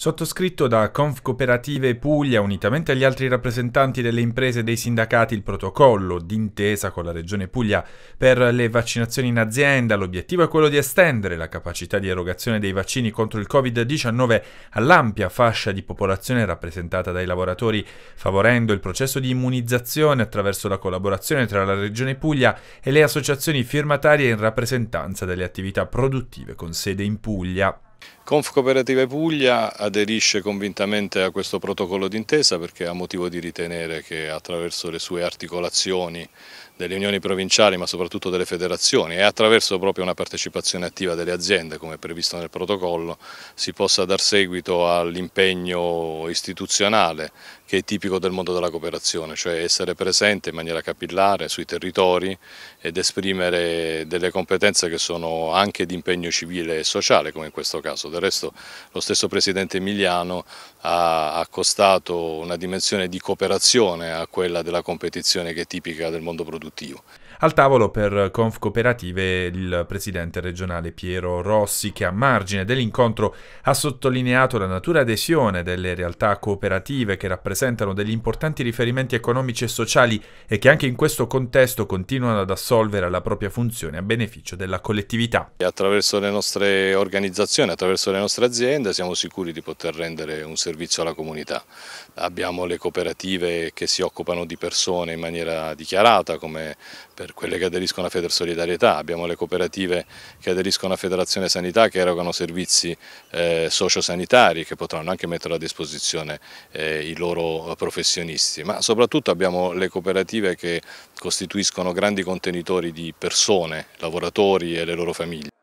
Sottoscritto da Conf Cooperative Puglia unitamente agli altri rappresentanti delle imprese e dei sindacati il protocollo d'intesa con la Regione Puglia per le vaccinazioni in azienda, l'obiettivo è quello di estendere la capacità di erogazione dei vaccini contro il Covid-19 all'ampia fascia di popolazione rappresentata dai lavoratori, favorendo il processo di immunizzazione attraverso la collaborazione tra la Regione Puglia e le associazioni firmatarie in rappresentanza delle attività produttive con sede in Puglia. Conf Confcooperative Puglia aderisce convintamente a questo protocollo d'intesa perché ha motivo di ritenere che attraverso le sue articolazioni delle unioni provinciali ma soprattutto delle federazioni e attraverso proprio una partecipazione attiva delle aziende come previsto nel protocollo si possa dar seguito all'impegno istituzionale che è tipico del mondo della cooperazione, cioè essere presente in maniera capillare sui territori ed esprimere delle competenze che sono anche di impegno civile e sociale come in questo caso caso. Del resto lo stesso presidente Emiliano ha accostato una dimensione di cooperazione a quella della competizione che è tipica del mondo produttivo. Al tavolo per Conf Cooperative il presidente regionale Piero Rossi che a margine dell'incontro ha sottolineato la natura adesione delle realtà cooperative che rappresentano degli importanti riferimenti economici e sociali e che anche in questo contesto continuano ad assolvere la propria funzione a beneficio della collettività. Attraverso le nostre organizzazioni, attraverso le nostre aziende siamo sicuri di poter rendere un servizio servizio alla comunità. Abbiamo le cooperative che si occupano di persone in maniera dichiarata, come per quelle che aderiscono a Feder Solidarietà, abbiamo le cooperative che aderiscono a Federazione Sanità che erogano servizi eh, sociosanitari che potranno anche mettere a disposizione eh, i loro professionisti, ma soprattutto abbiamo le cooperative che costituiscono grandi contenitori di persone, lavoratori e le loro famiglie.